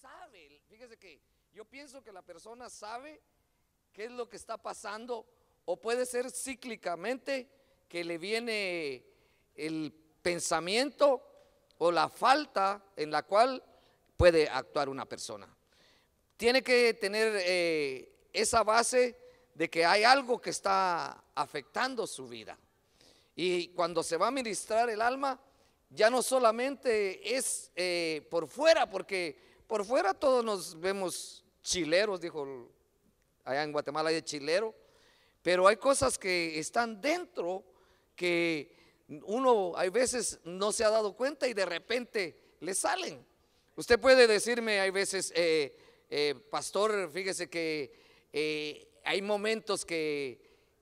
sabe. Fíjese que yo pienso que la persona sabe qué es lo que está pasando o puede ser cíclicamente que le viene el pensamiento o la falta en la cual puede actuar una persona. Tiene que tener eh, esa base de que hay algo que está afectando su vida. Y cuando se va a ministrar el alma, ya no solamente es eh, por fuera, porque por fuera todos nos vemos chileros, dijo allá en Guatemala hay chilero, pero hay cosas que están dentro que uno a veces no se ha dado cuenta y de repente le salen. Usted puede decirme, hay veces, eh, eh, pastor, fíjese que eh, hay momentos que,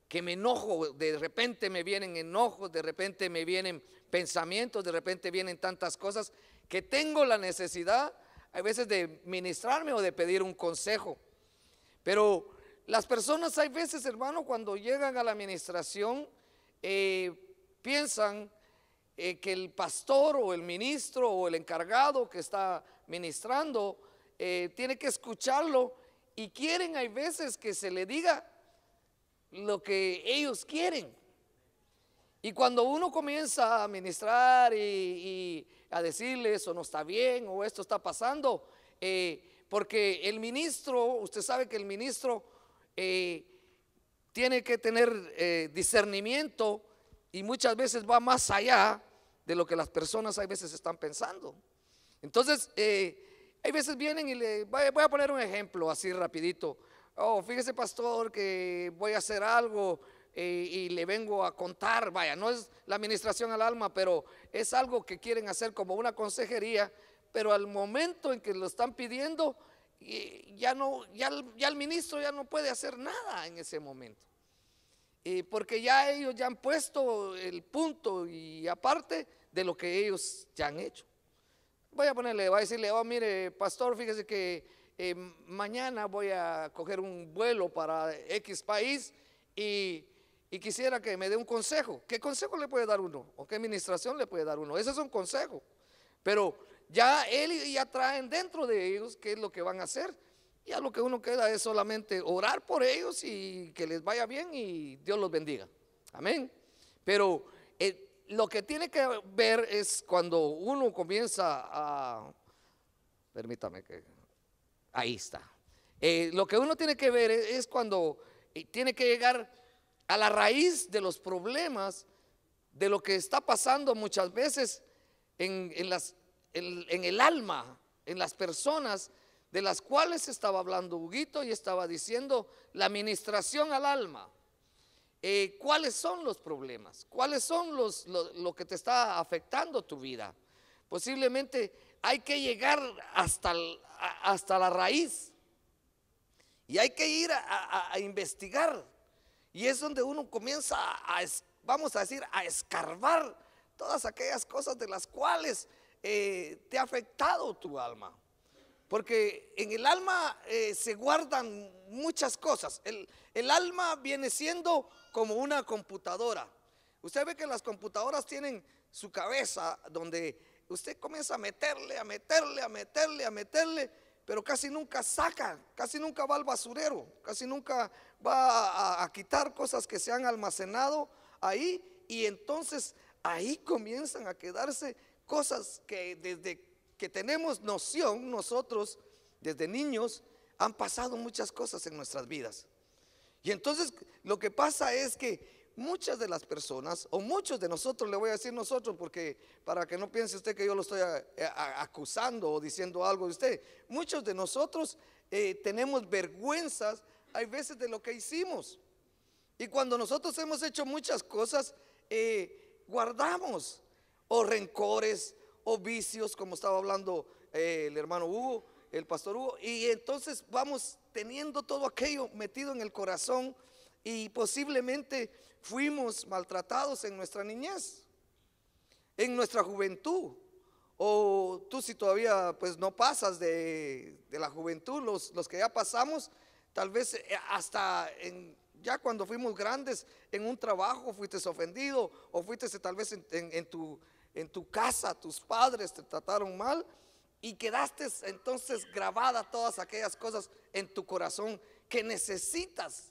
que me enojo, de repente me vienen enojos, de repente me vienen pensamientos, de repente vienen tantas cosas que tengo la necesidad hay veces de ministrarme o de pedir un consejo. Pero las personas hay veces, hermano, cuando llegan a la administración, eh, piensan eh, que el pastor o el ministro o el encargado que está ministrando eh, tiene que escucharlo y quieren hay veces que se le diga lo que ellos quieren. Y cuando uno comienza a ministrar y, a decirle eso no está bien o esto está pasando, eh, porque el ministro, usted sabe que el ministro eh, tiene que tener eh, discernimiento y muchas veces va más allá de lo que las personas a veces están pensando. Entonces, hay veces vienen y le voy a poner un ejemplo así rapidito. Oh, fíjese pastor que voy a hacer algo eh, y, le vengo a contar, vaya, no es la administración al alma, pero es algo que quieren hacer como una consejería, pero al momento en que lo están pidiendo, ya no, ya, el ministro ya no puede hacer nada en ese momento. porque ya ellos ya han puesto el punto y aparte de lo que ellos ya han hecho. Voy a ponerle, voy a decirle, oh, mire, pastor, fíjese que eh, mañana voy a coger un vuelo para X país y y quisiera que me dé un consejo. ¿Qué consejo le puede dar uno? ¿O qué administración le puede dar uno? Ese es un consejo. Pero ya él y ya traen dentro de ellos qué es lo que van a hacer. Ya lo que uno queda es solamente orar por ellos y que les vaya bien y Dios los bendiga. Amén. Pero eh, lo que tiene que ver es cuando uno comienza a... Permítame que... Ahí está. Eh, lo que uno tiene que ver es, cuando eh, tiene que llegar a la raíz de los problemas, de lo que está pasando muchas veces en, las, el alma, en las personas de las cuales estaba hablando Huguito y estaba diciendo la administración al alma. Eh, ¿Cuáles son los problemas? ¿Cuáles son los, lo, que te está afectando tu vida? Posiblemente hay que llegar hasta, hasta la raíz y hay que ir a investigar y es donde uno comienza a, vamos a decir, a escarbar todas aquellas cosas de las cuales eh, te ha afectado tu alma. Porque en el alma eh, se guardan muchas cosas. el, alma viene siendo como una computadora. Usted ve que las computadoras tienen su cabeza donde usted comienza a meterle, a meterle, a meterle, a meterle pero casi nunca saca, casi nunca va al basurero, casi nunca va a, a quitar cosas que se han almacenado ahí y entonces ahí comienzan a quedarse cosas que desde que tenemos noción nosotros, desde niños, han pasado muchas cosas en nuestras vidas. Y entonces lo que pasa es que muchas de las personas, o muchos de nosotros, le voy a decir nosotros, porque para que no piense usted que yo lo estoy eh, eh, acusando o diciendo algo de usted, muchos de nosotros eh, tenemos vergüenzas, hay veces de lo que hicimos. Y cuando nosotros hemos hecho muchas cosas, guardamos o rencores o vicios, como estaba hablando el hermano Hugo, el pastor Hugo, y entonces vamos teniendo todo aquello metido en el corazón y posiblemente fuimos maltratados en nuestra niñez, en nuestra juventud. O tú si todavía pues no pasas de, la juventud, los, los que ya pasamos, tal vez eh, hasta ya cuando fuimos grandes en un trabajo fuiste ofendido o fuiste tal vez en, tu, en tu casa, tus padres te trataron mal y quedaste entonces grabada todas aquellas cosas en tu corazón que necesitas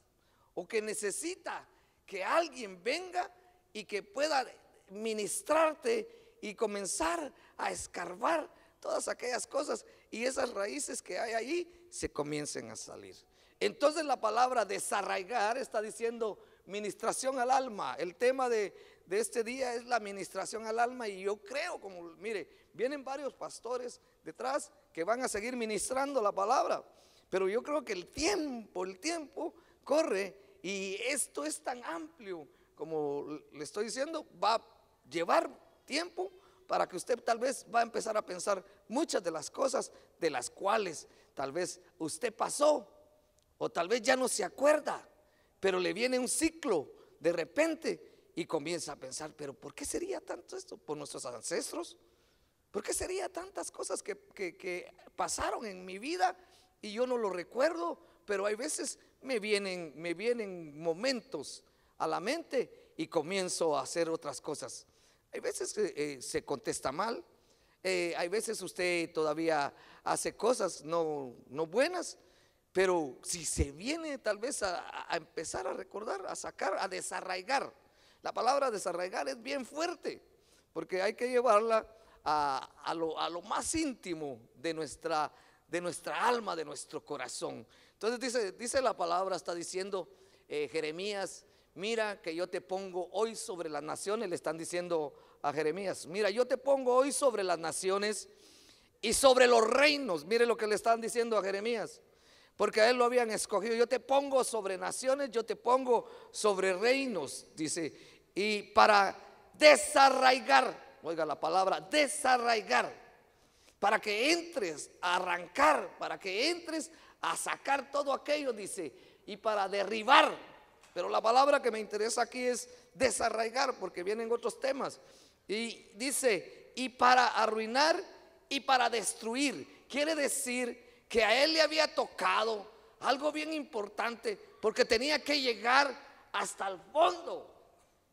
o que necesita que alguien venga y que pueda ministrarte y comenzar a escarbar todas aquellas cosas y esas raíces que hay ahí se comiencen a salir. Entonces la palabra desarraigar está diciendo ministración al alma. El tema de, de este día es la ministración al alma y yo creo, como mire, vienen varios pastores detrás que van a seguir ministrando la palabra, pero yo creo que el tiempo, el tiempo corre y esto es tan amplio, como le estoy diciendo, va a llevar tiempo para que usted tal vez va a empezar a pensar muchas de las cosas de las cuales tal vez usted pasó o tal vez ya no se acuerda, pero le viene un ciclo de repente y comienza a pensar, pero ¿por qué sería tanto esto? ¿Por nuestros ancestros? ¿Por qué sería tantas cosas que, que pasaron en mi vida y yo no lo recuerdo? Pero hay veces me vienen, me vienen momentos a la mente y comienzo a hacer otras cosas. Hay veces que eh, se contesta mal, eh, hay veces usted todavía hace cosas no, buenas, pero si se viene tal vez a, empezar a recordar, a sacar, a desarraigar. La palabra desarraigar es bien fuerte, porque hay que llevarla a, lo, a, lo, más íntimo de nuestra, de nuestra alma, de nuestro corazón. Entonces dice, la palabra, está diciendo eh, Jeremías, mira que yo te pongo hoy sobre las naciones, le están diciendo a Jeremías, mira, yo te pongo hoy sobre las naciones y sobre los reinos, mire lo que le están diciendo a Jeremías, porque a él lo habían escogido, yo te pongo sobre naciones, yo te pongo sobre reinos, dice, y para desarraigar, oiga la palabra, desarraigar, para que entres a arrancar, para que entres a sacar todo aquello, dice, y para derribar. Pero la palabra que me interesa aquí es desarraigar, porque vienen otros temas. Y dice, y para arruinar y para destruir. Quiere decir que a él le había tocado algo bien importante, porque tenía que llegar hasta el fondo,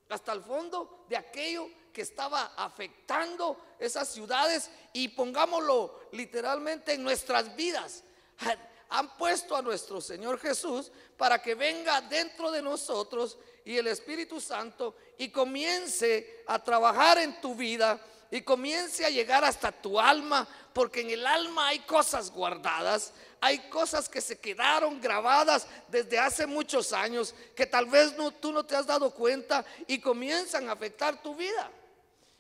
hasta el fondo de aquello que estaba afectando esas ciudades y pongámoslo literalmente en nuestras vidas han puesto a nuestro Señor Jesús para que venga dentro de nosotros y el Espíritu Santo y comience a trabajar en tu vida y comience a llegar hasta tu alma, porque en el alma hay cosas guardadas, hay cosas que se quedaron grabadas desde hace muchos años que tal vez no, tú no te has dado cuenta y comienzan a afectar tu vida.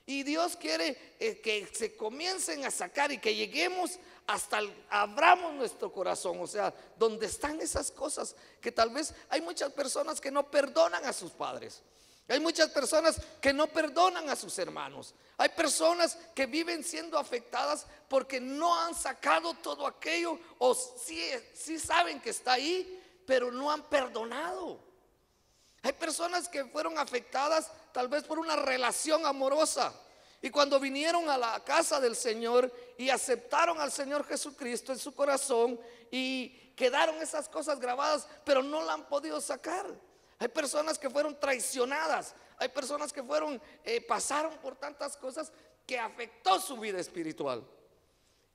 Y Dios quiere eh, que se comiencen a sacar y que lleguemos hasta abramos nuestro corazón. O sea, donde están esas cosas que tal vez hay muchas personas que no perdonan a sus padres. Hay muchas personas que no perdonan a sus hermanos. Hay personas que viven siendo afectadas porque no han sacado todo aquello o sí, sí saben que está ahí, pero no han perdonado. Hay personas que fueron afectadas tal vez por una relación amorosa y cuando vinieron a la casa del Señor y aceptaron al Señor Jesucristo en su corazón y quedaron esas cosas grabadas, pero no la han podido sacar. Hay personas que fueron traicionadas, hay personas que fueron, eh, pasaron por tantas cosas que afectó su vida espiritual.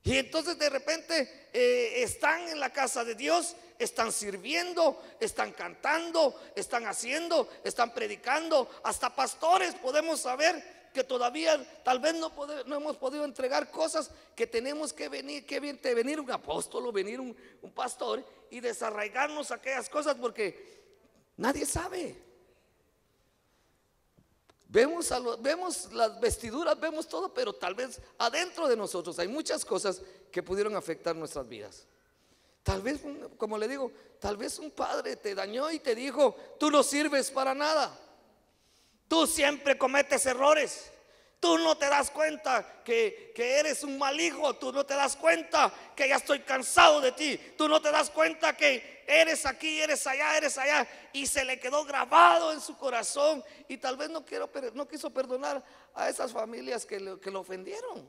Y entonces de repente eh, están en la casa de Dios, están sirviendo, están cantando, están haciendo, están predicando, hasta pastores podemos saber que todavía tal vez no, hemos podido entregar cosas que tenemos que venir, que venir un apóstol venir un, pastor y desarraigarnos aquellas cosas porque nadie sabe. Vemos, vemos las vestiduras, vemos todo, pero tal vez adentro de nosotros hay muchas cosas que pudieron afectar nuestras vidas. Tal vez, como le digo, tal vez un padre te dañó y te dijo, tú no sirves para nada. Tú siempre cometes errores. Tú no te das cuenta que, eres un mal hijo. Tú no te das cuenta que ya estoy cansado de ti. Tú no te das cuenta que eres aquí, eres allá, eres allá. Y se le quedó grabado en su corazón. Y tal vez no, quiero, no quiso perdonar a esas familias que que lo ofendieron.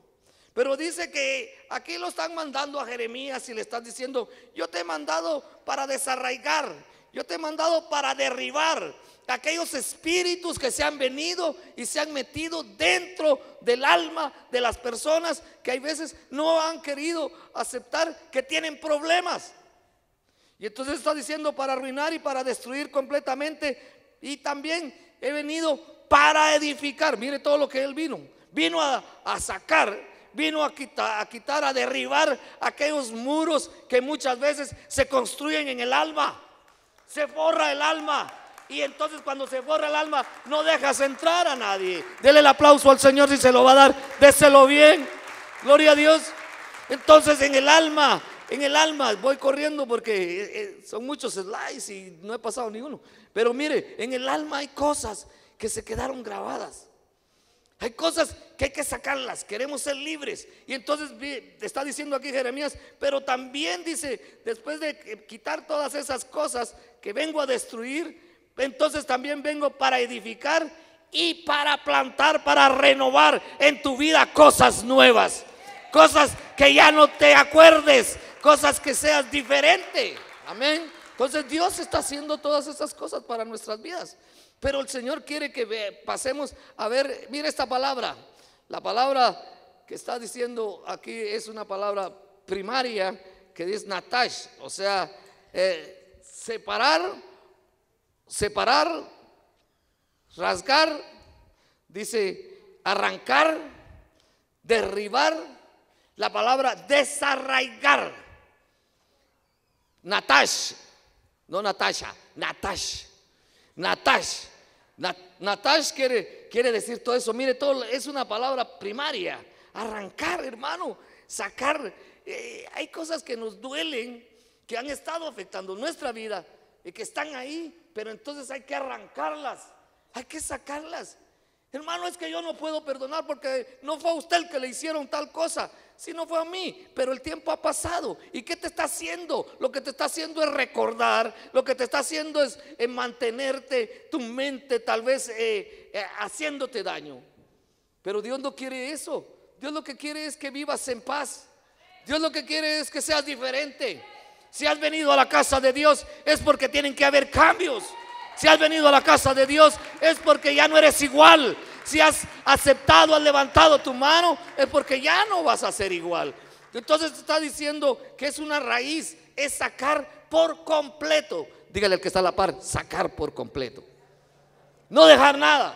Pero dice que aquí lo están mandando a Jeremías y le están diciendo, yo te he mandado para desarraigar, yo te he mandado para derribar, aquellos espíritus que se han venido y se han metido dentro del alma de las personas que hay veces no han querido aceptar que tienen problemas. Y entonces está diciendo para arruinar y para destruir completamente. Y también he venido para edificar. Mire todo lo que él vino. Vino a, sacar, vino a quitar, a quitar, a derribar aquellos muros que muchas veces se construyen en el alma. Se forra el alma y entonces cuando se borra el alma, no dejas entrar a nadie. Dele el aplauso al Señor si se lo va a dar. Déselo bien. Gloria a Dios. Entonces en el alma, en el alma, voy corriendo porque eh, eh, son muchos slides y no he pasado ninguno. Pero mire, en el alma hay cosas que se quedaron grabadas. Hay cosas que hay que sacarlas, queremos ser libres. Y entonces está diciendo aquí Jeremías, pero también dice, después de quitar todas esas cosas que vengo a destruir, entonces también vengo para edificar y para plantar, para renovar en tu vida cosas nuevas, cosas que ya no te acuerdes, cosas que seas diferente. Amén. Entonces Dios está haciendo todas estas cosas para nuestras vidas. Pero el Señor quiere que pasemos a ver, mira esta palabra. La palabra que está diciendo aquí es una palabra primaria que dice Natash, o sea, eh, separar separar, rasgar, dice arrancar, derribar, la palabra desarraigar. Natash, no Natasha, Natash, Natash. quiere, quiere decir todo eso. Mire, todo es una palabra primaria. Arrancar, hermano, sacar. Eh, hay cosas que nos duelen, que han estado afectando nuestra vida, que están ahí, pero entonces hay que arrancarlas, hay que sacarlas. Hermano, es que yo no puedo perdonar porque no fue a usted el que le hicieron tal cosa, sino fue a mí, pero el tiempo ha pasado. ¿Y qué te está haciendo? Lo que te está haciendo es recordar, lo que te está haciendo es eh, mantenerte tu mente tal vez eh, eh, haciéndote daño. Pero Dios no quiere eso. Dios lo que quiere es que vivas en paz. Dios lo que quiere es que seas diferente. Si has venido a la casa de Dios es porque tienen que haber cambios. Si has venido a la casa de Dios es porque ya no eres igual. Si has aceptado, has levantado tu mano, es porque ya no vas a ser igual. Entonces está diciendo que es una raíz, es sacar por completo. Dígale al que está a la par, sacar por completo. No dejar nada.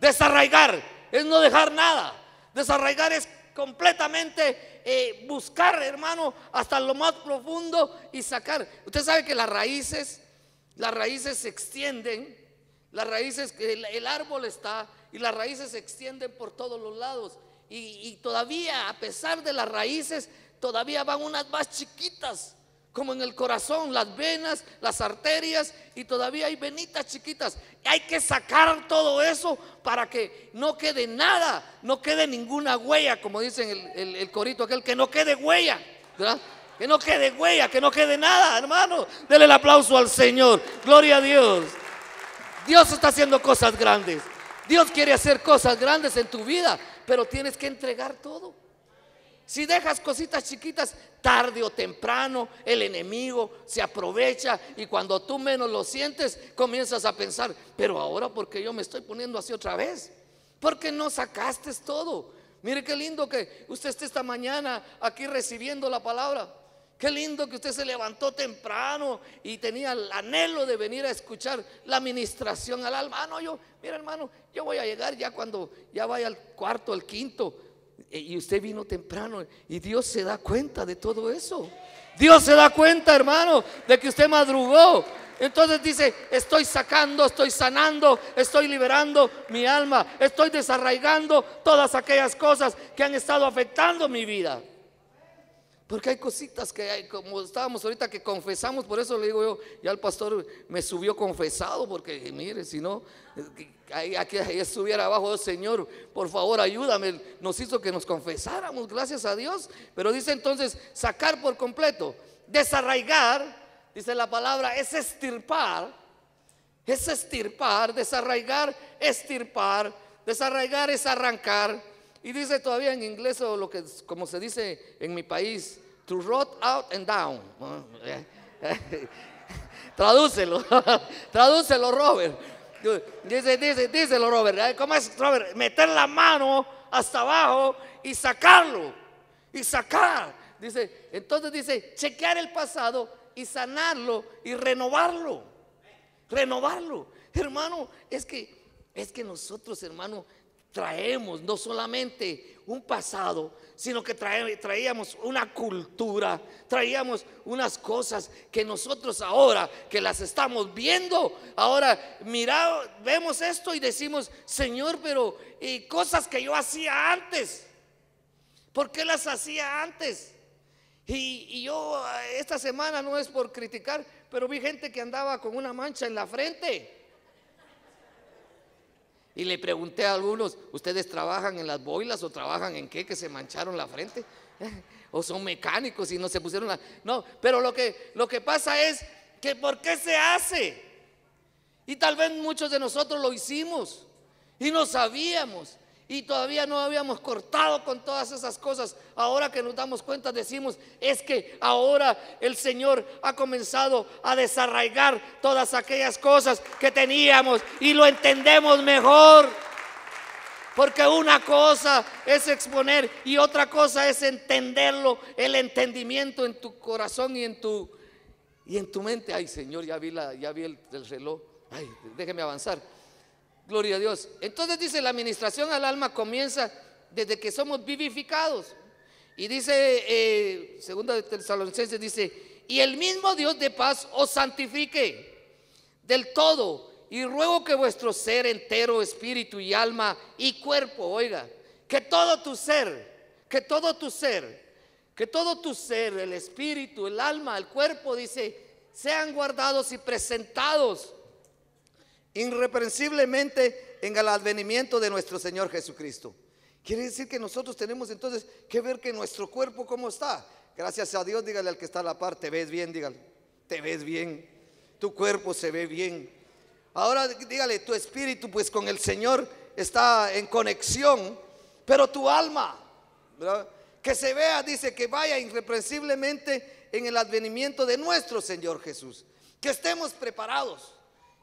Desarraigar es no dejar nada. Desarraigar es completamente eh, buscar, hermano, hasta lo más profundo y sacar. Usted sabe que las raíces, las raíces se extienden, las raíces, que el árbol está y las raíces se extienden por todos los lados. Y, y todavía, a pesar de las raíces, todavía van unas más chiquitas como en el corazón, las venas, las arterias y todavía hay venitas chiquitas. Hay que sacar todo eso para que no quede nada, no quede ninguna huella, como dicen el, corito aquel, que no quede huella, ¿verdad? Que no quede huella, que no quede nada, hermano. Dele el aplauso al Señor. Gloria a Dios. Dios está haciendo cosas grandes. Dios quiere hacer cosas grandes en tu vida, pero tienes que entregar todo. Si dejas cositas chiquitas, tarde o temprano el enemigo se aprovecha y cuando tú menos lo sientes, comienzas a pensar, pero ahora porque yo me estoy poniendo así otra vez, porque no sacaste todo. Mire qué lindo que usted esté esta mañana aquí recibiendo la palabra. Qué lindo que usted se levantó temprano y tenía el anhelo de venir a escuchar la ministración al alma. Ah, no, yo, mira hermano, yo voy a llegar ya cuando ya vaya al cuarto, al quinto eh, y usted vino temprano y Dios se da cuenta de todo eso. Dios se da cuenta, hermano, de que usted madrugó. Entonces dice, estoy sacando, estoy sanando, estoy liberando mi alma, estoy desarraigando todas aquellas cosas que han estado afectando mi vida. Porque hay cositas que hay, como estábamos ahorita que confesamos, por eso le digo yo, ya el pastor me subió confesado, porque mire, si no, aquí, estuviera abajo, oh, Señor, por favor ayúdame, nos hizo que nos confesáramos, gracias a Dios. Pero dice entonces, sacar por completo, desarraigar, dice la palabra, es estirpar, es estirpar, desarraigar, estirpar, desarraigar es arrancar, y dice todavía en inglés o lo que, como se dice en mi país, to rot out and down. Tradúcelo, tradúcelo, Robert. Dice, dice, díselo, Robert. ¿Cómo es, Robert? Meter la mano hasta abajo y sacarlo. Y sacar. Dice, entonces dice, chequear el pasado y sanarlo y renovarlo. Renovarlo. Hermano, es que, es que nosotros, hermano, traemos no solamente un pasado, sino que traíamos una cultura, traíamos unas cosas que nosotros ahora que las estamos viendo, ahora mira, vemos esto y decimos, Señor, pero y cosas que yo hacía antes, ¿por qué las hacía antes? Y, y yo esta semana no es por criticar, pero vi gente que andaba con una mancha en la frente. Y le pregunté a algunos, ¿ustedes trabajan en las boilas o trabajan en qué que se mancharon la frente? ¿O son mecánicos y no se pusieron la... No, pero lo que, lo que pasa es que ¿por qué se hace? Y tal vez muchos de nosotros lo hicimos y no sabíamos y todavía no habíamos cortado con todas esas cosas. Ahora que nos damos cuenta decimos, es que ahora el Señor ha comenzado a desarraigar todas aquellas cosas que teníamos y lo entendemos mejor. Porque una cosa es exponer y otra cosa es entenderlo, el entendimiento en tu corazón y en tu y en tu mente. Ay, Señor, ya vi la ya vi el, reloj. Ay, déjeme avanzar. Gloria a Dios. Entonces dice, la administración al alma comienza desde que somos vivificados. Y dice, eh, segunda de Tesalonicenses dice, y el mismo Dios de paz os santifique del todo. Y ruego que vuestro ser entero, espíritu y alma y cuerpo, oiga, que todo tu ser, que todo tu ser, que todo tu ser, el espíritu, el alma, el cuerpo, dice, sean guardados y presentados irreprensiblemente en el advenimiento de nuestro Señor Jesucristo. Quiere decir que nosotros tenemos entonces que ver que nuestro cuerpo como está. Gracias a Dios, dígale al que está a la par, te ves bien, dígale, te ves bien, tu cuerpo se ve bien. Ahora dígale, tu espíritu pues con el Señor está en conexión, pero tu alma, que se vea, dice, que vaya irreprensiblemente en el advenimiento de nuestro Señor Jesús, que estemos preparados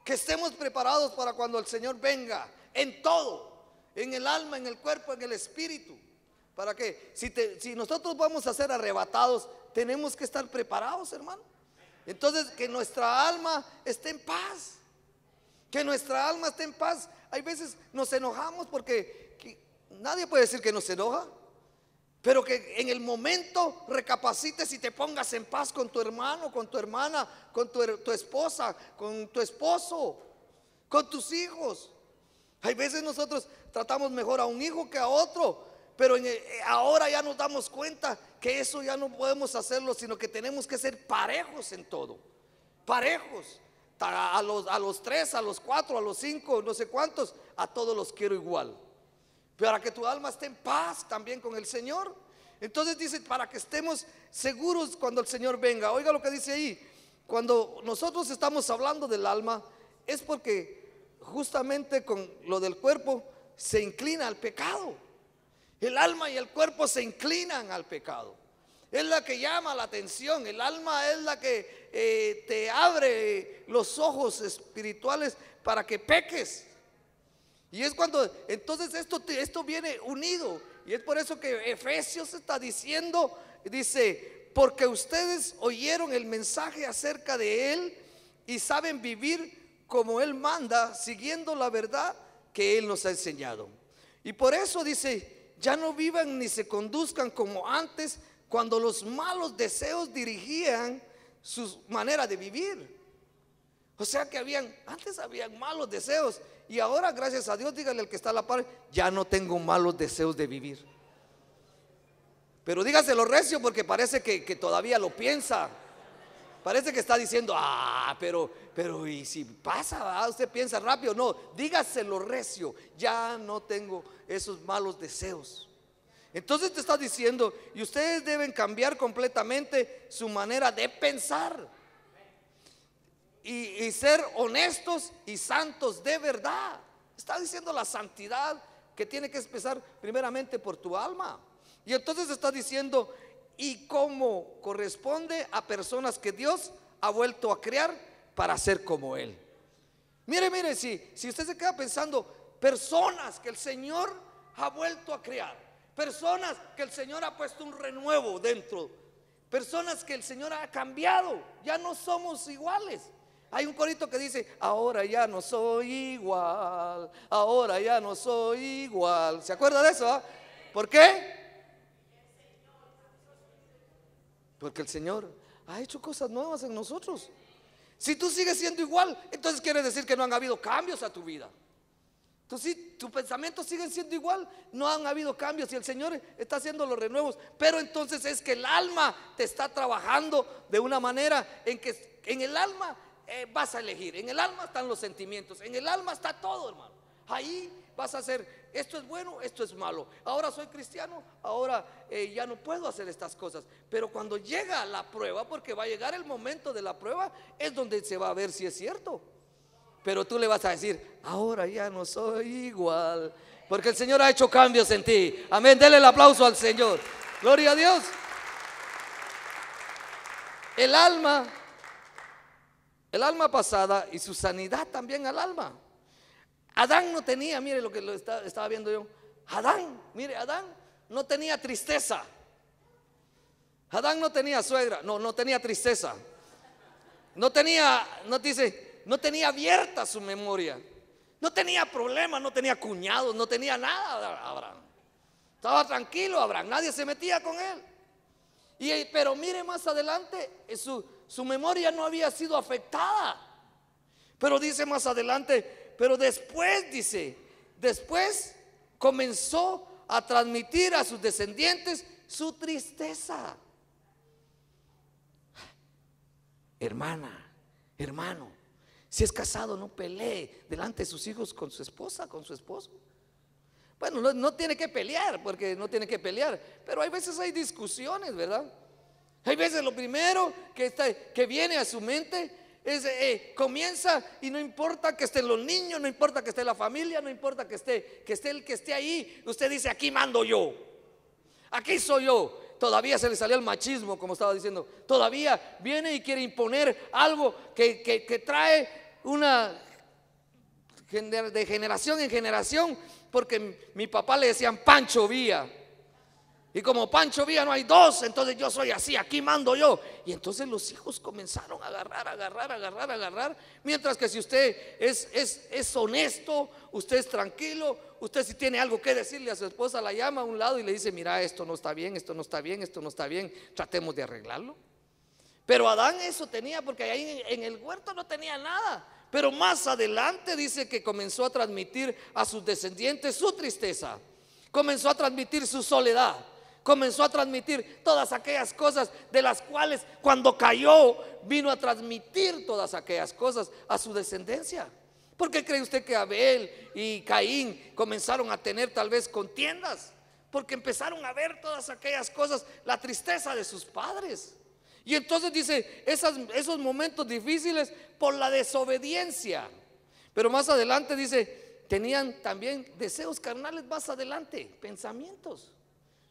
que estemos preparados para cuando el Señor venga, en todo, en el alma, en el cuerpo, en el espíritu. ¿Para que Si, si nosotros vamos a ser arrebatados, tenemos que estar preparados, hermano. Entonces, que nuestra alma esté en paz. Que nuestra alma esté en paz. Hay veces nos enojamos porque nadie puede decir que nos enoja. Pero que en el momento recapacites y te pongas en paz con tu hermano, con tu hermana, con tu, esposa, con tu esposo, con tus hijos. Hay veces nosotros tratamos mejor a un hijo que a otro, pero eh, ahora ya nos damos cuenta que eso ya no podemos hacerlo, sino que tenemos que ser parejos en todo. Parejos. A a los tres, a los cuatro, a los cinco, no sé cuántos, a todos los quiero igual para que tu alma esté en paz también con el Señor. Entonces dice, para que estemos seguros cuando el Señor venga. Oiga lo que dice ahí. Cuando nosotros estamos hablando del alma, es porque justamente con lo del cuerpo se inclina al pecado. El alma y el cuerpo se inclinan al pecado. Es la que llama la atención. El alma es la que eh, te abre los ojos espirituales para que peques. Y es cuando, entonces esto, esto viene unido. Y es por eso que Efesios está diciendo, dice, porque ustedes oyeron el mensaje acerca de Él y saben vivir como Él manda, siguiendo la verdad que Él nos ha enseñado. Y por eso dice, ya no vivan ni se conduzcan como antes, cuando los malos deseos dirigían su manera de vivir. O sea que habían, antes habían malos deseos y ahora gracias a Dios, dígale al que está a la par, ya no tengo malos deseos de vivir. Pero dígaselo recio porque parece que, todavía lo piensa. Parece que está diciendo, ah, pero, pero, y si pasa, ah, usted piensa rápido. No, dígaselo recio, ya no tengo esos malos deseos. Entonces te está diciendo, y ustedes deben cambiar completamente su manera de pensar y, ser honestos y santos de verdad. Está diciendo la santidad que tiene que empezar primeramente por tu alma. Y entonces está diciendo, y cómo corresponde a personas que Dios ha vuelto a crear para ser como Él. Mire, mire, si, si usted se queda pensando, personas que el Señor ha vuelto a crear, personas que el Señor ha puesto un renuevo dentro, personas que el Señor ha cambiado, ya no somos iguales. Hay un corito que dice, ahora ya no soy igual, ahora ya no soy igual. ¿Se acuerda de eso? Ah? ¿Por qué? Porque el Señor ha hecho cosas nuevas en nosotros. Si tú sigues siendo igual, entonces quiere decir que no han habido cambios a tu vida. Entonces, si tus pensamientos siguen siendo igual, no han habido cambios y el Señor está haciendo los renuevos. Pero entonces es que el alma te está trabajando de una manera en que en el alma eh, vas a elegir. En el alma están los sentimientos, en el alma está todo, hermano. Ahí vas a hacer, esto es bueno, esto es malo. Ahora soy cristiano, ahora eh, ya no puedo hacer estas cosas. Pero cuando llega la prueba, porque va a llegar el momento de la prueba, es donde se va a ver si es cierto. Pero tú le vas a decir, ahora ya no soy igual. Porque el Señor ha hecho cambios en ti. Amén, dele el aplauso al Señor. Gloria a Dios. El alma el alma pasada y su sanidad también al alma. Adán no tenía, mire lo que lo estaba viendo yo. Adán, mire, Adán no tenía tristeza. Adán no tenía suegra, no, no tenía tristeza. No tenía, no dice, no tenía abierta su memoria. No tenía problemas, no tenía cuñados, no tenía nada Abraham. Estaba tranquilo Abraham, nadie se metía con él. Y, pero mire más adelante, su, su memoria no había sido afectada. Pero dice más adelante, pero después, dice, después comenzó a transmitir a sus descendientes su tristeza. Hermana, hermano, si es casado, no pelee delante de sus hijos con su esposa, con su esposo. Bueno, no, tiene que pelear, porque no tiene que pelear, pero hay veces hay discusiones, ¿verdad? Hay veces lo primero que, viene a su mente es, eh, comienza y no importa que estén los niños, no importa que esté la familia, no importa que esté, que esté el que esté ahí, usted dice, aquí mando yo, aquí soy yo. Todavía se le salió el machismo, como estaba diciendo. Todavía viene y quiere imponer algo que, trae una de generación en generación, porque mi papá le decían Pancho Vía. Y como Pancho no hay dos, entonces yo soy así, aquí mando yo. Y entonces los hijos comenzaron a agarrar, agarrar, agarrar, agarrar. Mientras que si usted es, es, es honesto, usted es tranquilo, usted si tiene algo que decirle a su esposa, la llama a un lado y le dice, mira, esto no está bien, esto no está bien, esto no está bien, tratemos de arreglarlo. Pero Adán eso tenía, porque ahí en el huerto no tenía nada. Pero más adelante dice que comenzó a transmitir a sus descendientes su tristeza, comenzó a transmitir su soledad comenzó a transmitir todas aquellas cosas de las cuales cuando cayó vino a transmitir todas aquellas cosas a su descendencia. ¿Por qué cree usted que Abel y Caín comenzaron a tener tal vez contiendas? Porque empezaron a ver todas aquellas cosas, la tristeza de sus padres. Y entonces dice, esos momentos difíciles por la desobediencia. Pero más adelante dice, tenían también deseos carnales más adelante, pensamientos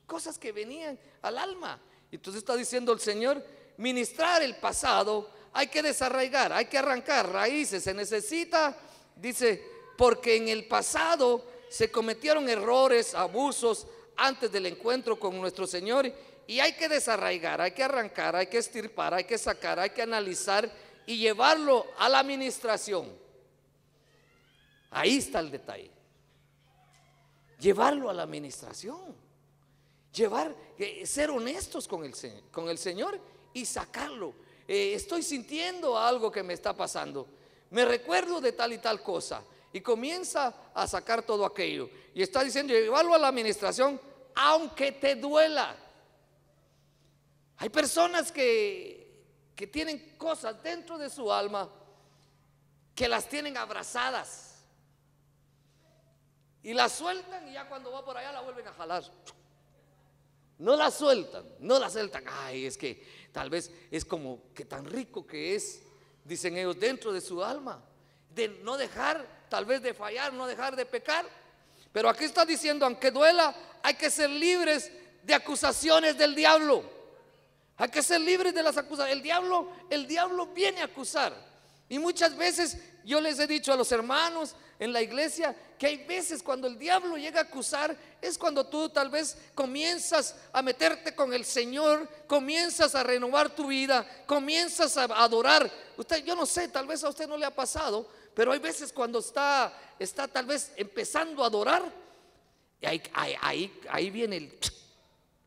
cosas que venían al alma. Entonces está diciendo el Señor, ministrar el pasado, hay que desarraigar, hay que arrancar raíces, se necesita, dice, porque en el pasado se cometieron errores, abusos antes del encuentro con nuestro Señor y hay que desarraigar, hay que arrancar, hay que estirpar, hay que sacar, hay que analizar y llevarlo a la administración. Ahí está el detalle. Llevarlo a la administración llevar, eh, ser honestos con el, con el Señor y sacarlo. Eh, estoy sintiendo algo que me está pasando. Me recuerdo de tal y tal cosa. Y comienza a sacar todo aquello. Y está diciendo, llévalo a la administración, aunque te duela. Hay personas que, que tienen cosas dentro de su alma que las tienen abrazadas. Y las sueltan y ya cuando va por allá la vuelven a jalar. No la sueltan, no la sueltan. Ay, es que tal vez es como que tan rico que es, dicen ellos, dentro de su alma. De no dejar, tal vez de fallar, no dejar de pecar. Pero aquí está diciendo, aunque duela, hay que ser libres de acusaciones del diablo. Hay que ser libres de las acusaciones. El diablo, el diablo viene a acusar. Y muchas veces yo les he dicho a los hermanos, en la iglesia que hay veces cuando el diablo llega a acusar, es cuando tú tal vez comienzas a meterte con el Señor, comienzas a renovar tu vida, comienzas a adorar. Usted, yo no sé, tal vez a usted no le ha pasado, pero hay veces cuando está, está tal vez empezando a adorar, y ahí, viene el,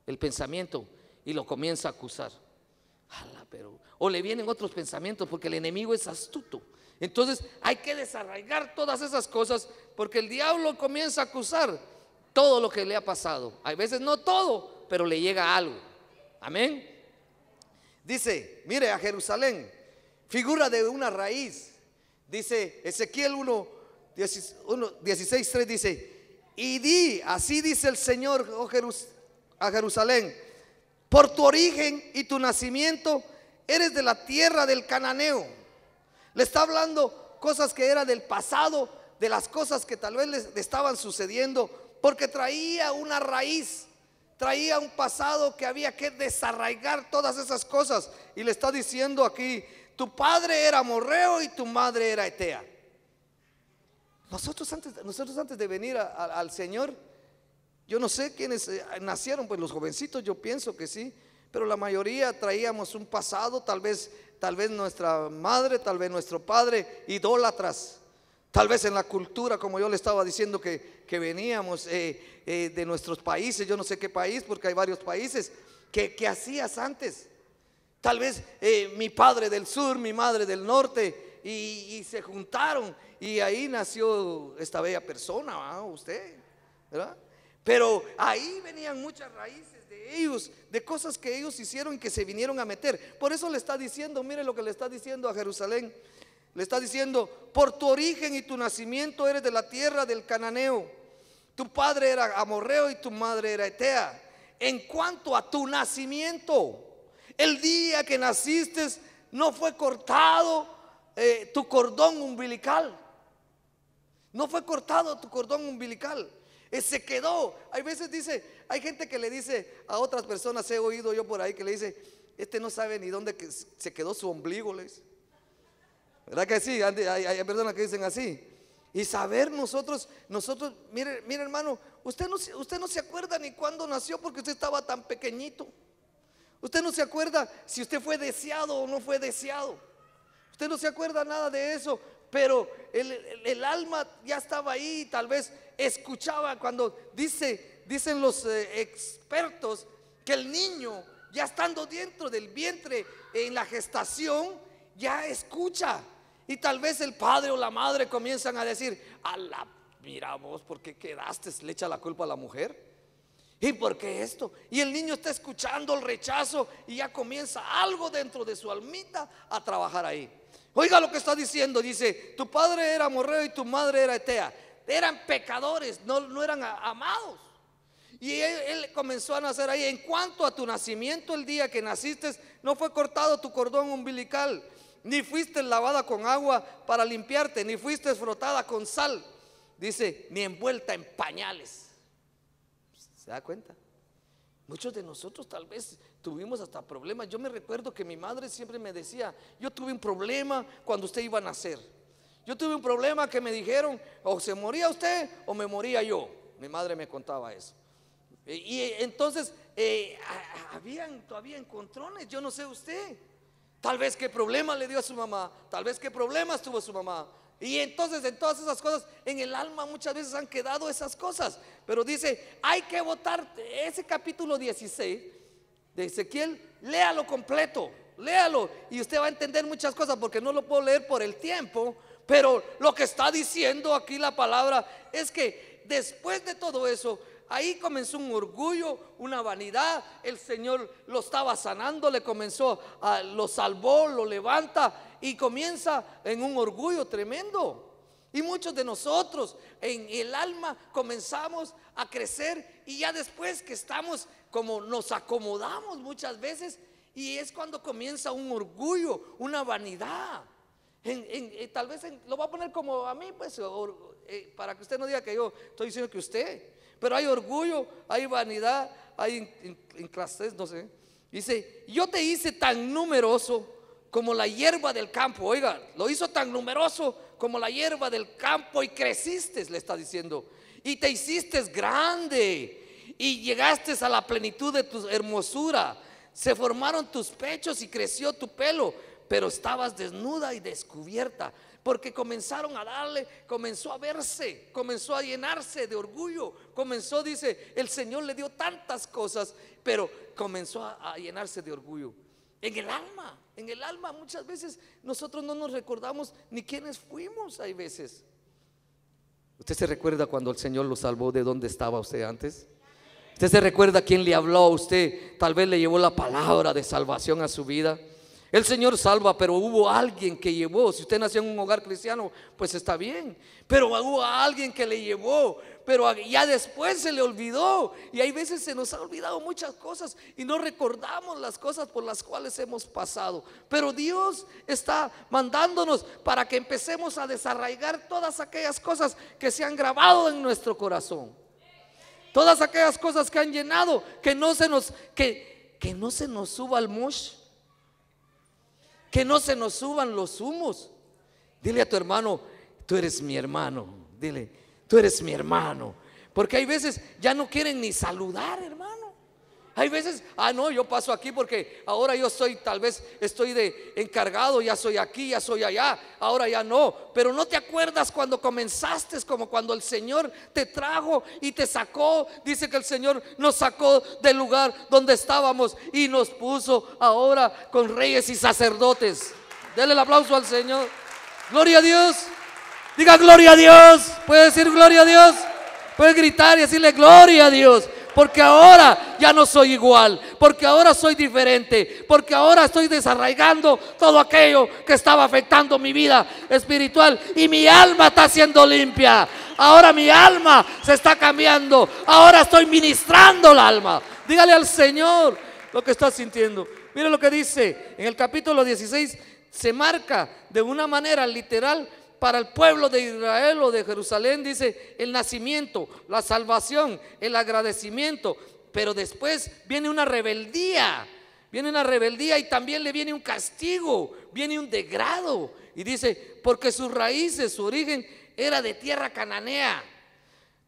el pensamiento y lo comienza a acusar. Pero, o le vienen otros pensamientos porque el enemigo es astuto entonces hay que desarraigar todas esas cosas porque el diablo comienza a acusar todo lo que le ha pasado. Hay veces no todo, pero le llega algo. Amén. Dice, mire a Jerusalén, figura de una raíz. Dice Ezequiel 1, 16, dice, y di, así dice el Señor oh a Jerusalén, por tu origen y tu nacimiento eres de la tierra del cananeo le está hablando cosas que eran del pasado, de las cosas que tal vez le estaban sucediendo, porque traía una raíz, traía un pasado que había que desarraigar todas esas cosas. Y le está diciendo aquí, tu padre era morreo y tu madre era etea. Nosotros antes, nosotros antes de venir al Señor, yo no sé quiénes eh, nacieron, pues los jovencitos yo pienso que sí, pero la mayoría traíamos un pasado, tal vez, tal vez nuestra madre, tal vez nuestro padre, idólatras. Tal vez en la cultura, como yo le estaba diciendo que, veníamos eh, eh, de nuestros países, yo no sé qué país, porque hay varios países, que, que hacías antes. Tal vez eh, mi padre del sur, mi madre del norte, y, se juntaron, y ahí nació esta bella persona, usted, ¿verdad? Pero ahí venían muchas raíces ellos, de cosas que ellos hicieron y que se vinieron a meter. Por eso le está diciendo, mire lo que le está diciendo a Jerusalén. Le está diciendo, por tu origen y tu nacimiento eres de la tierra del cananeo. Tu padre era amorreo y tu madre era etea. En cuanto a tu nacimiento, el día que naciste no fue cortado eh, tu cordón umbilical. No fue cortado tu cordón umbilical. Eh, se quedó. Hay veces dice, hay gente que le dice a otras personas, he oído yo por ahí, que le dice, este no sabe ni dónde se quedó su ombligo, les. ¿Verdad que sí? Hay, personas que dicen así. Y saber nosotros, nosotros, mire, mire hermano, usted no, usted no se acuerda ni cuándo nació porque usted estaba tan pequeñito. Usted no se acuerda si usted fue deseado o no fue deseado. Usted no se acuerda nada de eso, pero el, el alma ya estaba ahí, tal vez escuchaba cuando dice dicen los eh, expertos que el niño, ya estando dentro del vientre en la gestación, ya escucha. Y tal vez el padre o la madre comienzan a decir, a la, mira vos, ¿por quedaste? Le echa la culpa a la mujer. ¿Y por qué esto? Y el niño está escuchando el rechazo y ya comienza algo dentro de su almita a trabajar ahí. Oiga lo que está diciendo, dice, tu padre era morreo y tu madre era etea. Eran pecadores, no, no eran amados. Y él, comenzó a nacer ahí. En cuanto a tu nacimiento, el día que naciste, no fue cortado tu cordón umbilical, ni fuiste lavada con agua para limpiarte, ni fuiste frotada con sal, dice, ni envuelta en pañales. ¿Se da cuenta? Muchos de nosotros tal vez tuvimos hasta problemas. Yo me recuerdo que mi madre siempre me decía, yo tuve un problema cuando usted iba a nacer. Yo tuve un problema que me dijeron, o se moría usted o me moría yo. Mi madre me contaba eso. Eh, y eh, entonces, eh, habían todavía encontrones, yo no sé usted. Tal vez qué problema le dio a su mamá, tal vez qué problemas tuvo su mamá. Y entonces en todas esas cosas, en el alma muchas veces han quedado esas cosas. Pero dice, hay que votar ese capítulo 16 de Ezequiel, léalo completo, léalo. Y usted va a entender muchas cosas porque no lo puedo leer por el tiempo. Pero lo que está diciendo aquí la palabra es que después de todo eso, Ahí comenzó un orgullo, una vanidad. El Señor lo estaba sanando, le comenzó, a, lo salvó, lo levanta y comienza en un orgullo tremendo. Y muchos de nosotros en el alma comenzamos a crecer y ya después que estamos como nos acomodamos muchas veces y es cuando comienza un orgullo, una vanidad. Eh, tal vez lo va a poner como a mí, pues, eh, para que usted no diga que yo estoy diciendo que usted. Pero hay orgullo, hay vanidad, hay inclastez, no sé. Dice, yo te hice tan numeroso como la hierba del campo. Oiga, lo hizo tan numeroso como la hierba del campo y creciste, le está diciendo. Y te hiciste grande y llegaste a la plenitud de tu hermosura. Se formaron tus pechos y creció tu pelo, pero estabas desnuda y descubierta porque comenzaron a darle, comenzó a verse, comenzó a llenarse de orgullo, comenzó, dice, el Señor le dio tantas cosas, pero comenzó a, llenarse de orgullo. En el alma, en el alma muchas veces nosotros no nos recordamos ni quiénes fuimos, hay veces. ¿Usted se recuerda cuando el Señor lo salvó de dónde estaba usted antes? ¿Usted se recuerda quién le habló a usted? Tal vez le llevó la palabra de salvación a su vida. El Señor salva, pero hubo alguien que llevó. Si usted nació en un hogar cristiano, pues está bien. Pero hubo alguien que le llevó, pero ya después se le olvidó. Y hay veces se nos ha olvidado muchas cosas y no recordamos las cosas por las cuales hemos pasado. Pero Dios está mandándonos para que empecemos a desarraigar todas aquellas cosas que se han grabado en nuestro corazón. Todas aquellas cosas que han llenado, que no se nos, que, que no se nos suba al mush que no se nos suban los humos. Dile a tu hermano, tú eres mi hermano. Dile, tú eres mi hermano. Porque hay veces ya no quieren ni saludar, hermano. Hay veces, ah, no, yo paso aquí porque ahora yo soy, tal vez estoy de encargado, ya soy aquí, ya soy allá, ahora ya no. Pero no te acuerdas cuando comenzaste, como cuando el Señor te trajo y te sacó. Dice que el Señor nos sacó del lugar donde estábamos y nos puso ahora con reyes y sacerdotes. Dele el aplauso al Señor. Gloria a Dios. Diga gloria a Dios. Puede decir gloria a Dios. Puede gritar y decirle gloria a Dios porque ahora ya no soy igual, porque ahora soy diferente, porque ahora estoy desarraigando todo aquello que estaba afectando mi vida espiritual y mi alma está siendo limpia. Ahora mi alma se está cambiando, ahora estoy ministrando el alma. Dígale al Señor lo que está sintiendo. Mire lo que dice en el capítulo 16, se marca de una manera literal para el pueblo de Israel o de Jerusalén, dice el nacimiento, la salvación, el agradecimiento, pero después viene una rebeldía, viene una rebeldía y también le viene un castigo, viene un degrado. Y dice, porque sus raíces, su origen era de tierra cananea,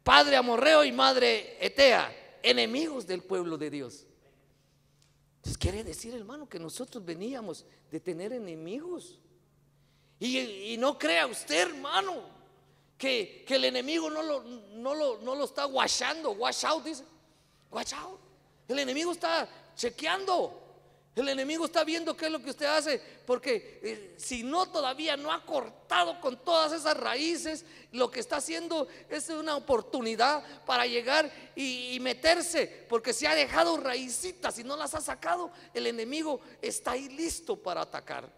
padre amorreo y madre etea, enemigos del pueblo de Dios. Entonces quiere decir, hermano, que nosotros veníamos de tener enemigos. Y, no crea usted, hermano, que, el enemigo no lo, no lo, está guachando. Watch out, dice. Watch El enemigo está chequeando. El enemigo está viendo qué es lo que usted hace, porque eh, si no todavía no ha cortado con todas esas raíces, lo que está haciendo es una oportunidad para llegar y, meterse, porque si ha dejado raícitas y no las ha sacado, el enemigo está ahí listo para atacar.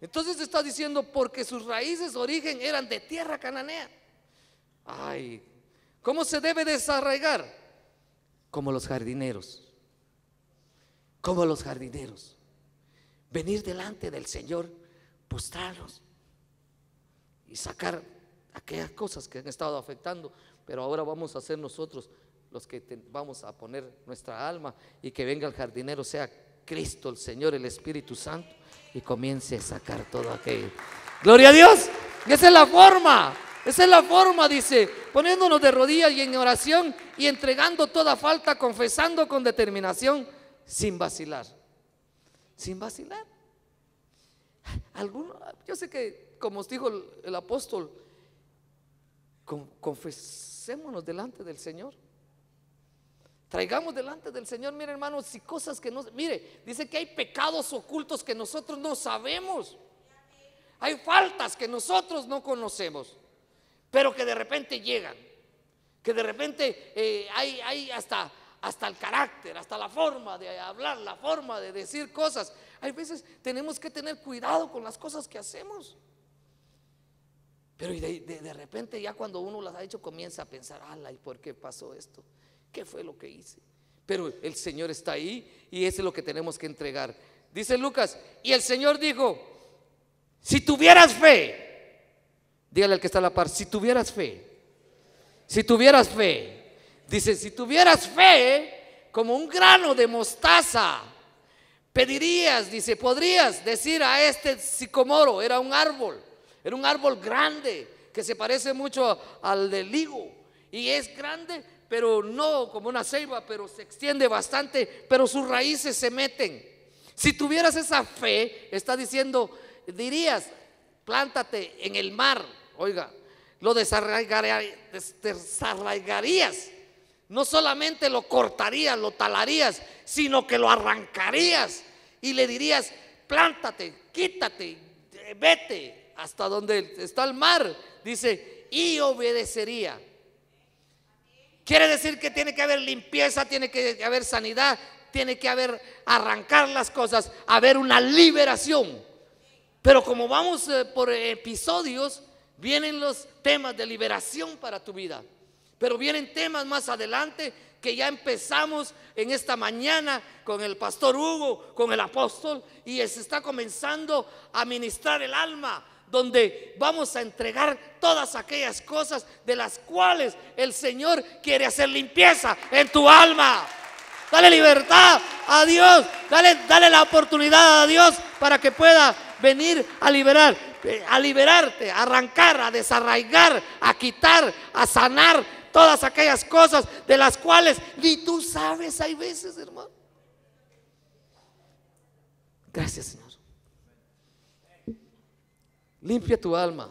Entonces está diciendo, porque sus raíces, origen, eran de tierra cananea. Ay, ¿cómo se debe desarraigar? Como los jardineros. Como los jardineros. Venir delante del Señor, postrarlos y sacar aquellas cosas que han estado afectando. Pero ahora vamos a ser nosotros los que vamos a poner nuestra alma y que venga el jardinero, sea Cristo, el Señor, el Espíritu Santo y comience a sacar todo aquello. Gloria a Dios. Esa es la forma. Esa es la forma, dice, poniéndonos de rodillas y en oración y entregando toda falta, confesando con determinación, sin vacilar. Sin vacilar. Alguno, yo sé que, como os dijo el, apóstol, confesémonos delante del Señor. Traigamos delante del Señor, mire hermano si cosas que no, mire, dice que hay pecados ocultos que nosotros no sabemos. Hay faltas que nosotros no conocemos, pero que de repente llegan, que de repente eh, hay, hasta, hasta el carácter, hasta la forma de hablar, la forma de decir cosas. Hay veces tenemos que tener cuidado con las cosas que hacemos. Pero de, de repente ya cuando uno las ha hecho comienza a pensar, ala, ¿y por qué pasó esto? ¿Qué fue lo que hice? Pero el Señor está ahí y eso es lo que tenemos que entregar. Dice Lucas, y el Señor dijo, si tuvieras fe, dígale al que está a la par, si tuvieras fe, si tuvieras fe, dice, si tuvieras fe como un grano de mostaza, pedirías, dice, podrías decir a este sicomoro, era un árbol, era un árbol grande que se parece mucho al del higo y es grande, pero no como una ceiba, pero se extiende bastante, pero sus raíces se meten. Si tuvieras esa fe, está diciendo, dirías, plántate en el mar, oiga, lo desarraigarías. No solamente lo cortarías, lo talarías, sino que lo arrancarías y le dirías, plántate, quítate, vete hasta donde está el mar, dice, y obedecería. Quiere decir que tiene que haber limpieza, tiene que haber sanidad, tiene que haber arrancar las cosas, haber una liberación. Pero como vamos eh, por episodios, vienen los temas de liberación para tu vida. Pero vienen temas más adelante que ya empezamos en esta mañana con el pastor Hugo, con el apóstol, y se está comenzando a ministrar el alma, donde vamos a entregar todas aquellas cosas de las cuales el Señor quiere hacer limpieza en tu alma. Dale libertad a Dios, dale, la oportunidad a Dios para que pueda venir a liberar, eh, a liberarte, a arrancar, a desarraigar, a quitar, a sanar todas aquellas cosas de las cuales ni tú sabes hay veces, hermano. Gracias, Señor. Limpia tu alma,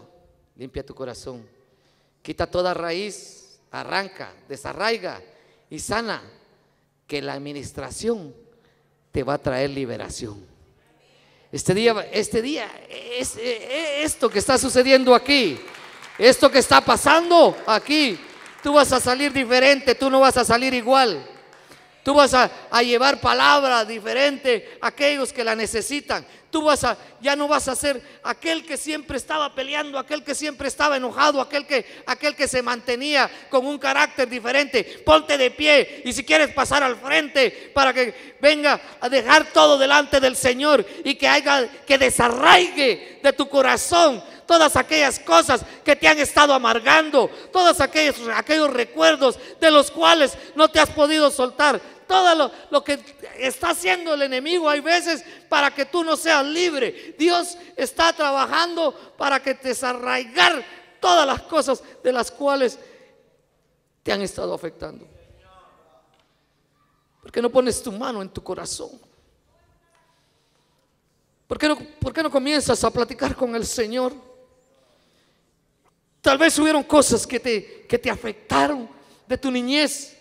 limpia tu corazón. Quita toda raíz, arranca, desarraiga y sana que la administración te va a traer liberación. Este día, este día, es, e, e, esto que está sucediendo aquí, esto que está pasando aquí, tú vas a salir diferente, tú no vas a salir igual. Tú vas a, llevar palabra diferente a aquellos que la necesitan. Tú vas a, ya no vas a ser aquel que siempre estaba peleando, aquel que siempre estaba enojado, aquel que, aquel que se mantenía con un carácter diferente. Ponte de pie y si quieres pasar al frente para que venga a dejar todo delante del Señor y que haga, que desarraigue de tu corazón todas aquellas cosas que te han estado amargando, todos aquellos recuerdos de los cuales no te has podido soltar todo lo, que está haciendo el enemigo hay veces para que tú no seas libre. Dios está trabajando para que te desarraigar todas las cosas de las cuales te han estado afectando. ¿Por qué no pones tu mano en tu corazón? ¿Por qué no, por qué no comienzas a platicar con el Señor? Tal vez hubieron cosas que te, que te afectaron de tu niñez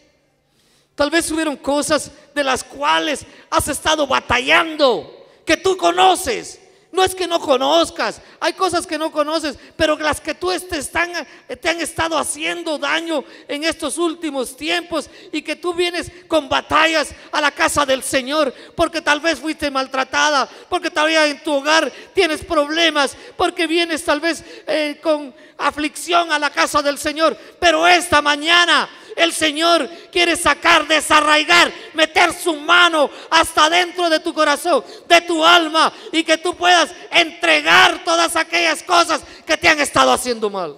Tal vez hubieron cosas de las cuales has estado batallando, que tú conoces. No es que no conozcas, hay cosas que no conoces, pero las que tú este, te, están, han estado haciendo daño en estos últimos tiempos y que tú vienes con batallas a la casa del Señor, porque tal vez fuiste maltratada, porque todavía en tu hogar tienes problemas, porque vienes tal vez eh, con aflicción a la casa del Señor, pero esta mañana el Señor quiere sacar, desarraigar, meter su mano hasta dentro de tu corazón, de tu alma, y que tú puedas entregar todas aquellas cosas que te han estado haciendo mal.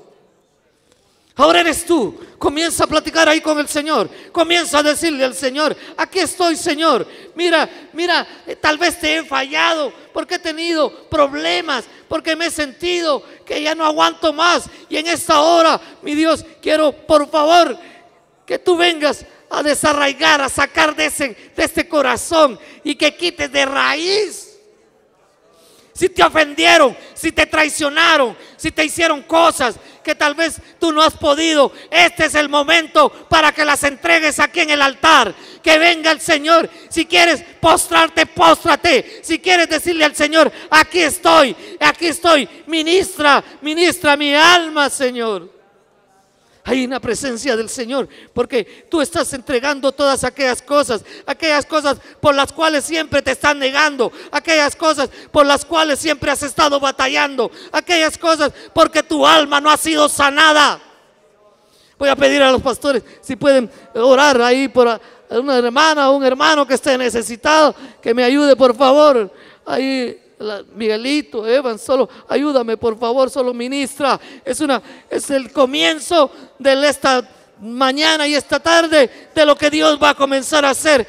Ahora eres tú. Comienza a platicar ahí con el Señor. Comienza a decirle al Señor, aquí estoy Señor. Mira, mira, eh, tal vez te he fallado porque he tenido problemas, porque me he sentido que ya no aguanto más. Y en esta hora, mi Dios, quiero por favor que tú vengas a desarraigar, a sacar de, ese, de este corazón y que quites de raíz. Si te ofendieron, si te traicionaron, si te hicieron cosas que tal vez tú no has podido, este es el momento para que las entregues aquí en el altar. Que venga el Señor. Si quieres postrarte, póstrate. Si quieres decirle al Señor, aquí estoy, aquí estoy. Ministra, ministra mi alma, Señor. Hay una presencia del Señor, porque tú estás entregando todas aquellas cosas, aquellas cosas por las cuales siempre te están negando, aquellas cosas por las cuales siempre has estado batallando, aquellas cosas porque tu alma no ha sido sanada. Voy a pedir a los pastores si pueden orar ahí por una hermana o un hermano que esté necesitado, que me ayude por favor. Ahí Miguelito, Evan, solo ayúdame por favor, solo ministra. Es, una, es el comienzo de esta mañana y esta tarde de lo que Dios va a comenzar a hacer.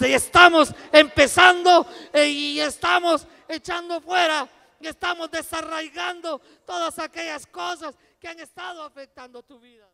estamos empezando eh, y estamos echando fuera y estamos desarraigando todas aquellas cosas que han estado afectando tu vida.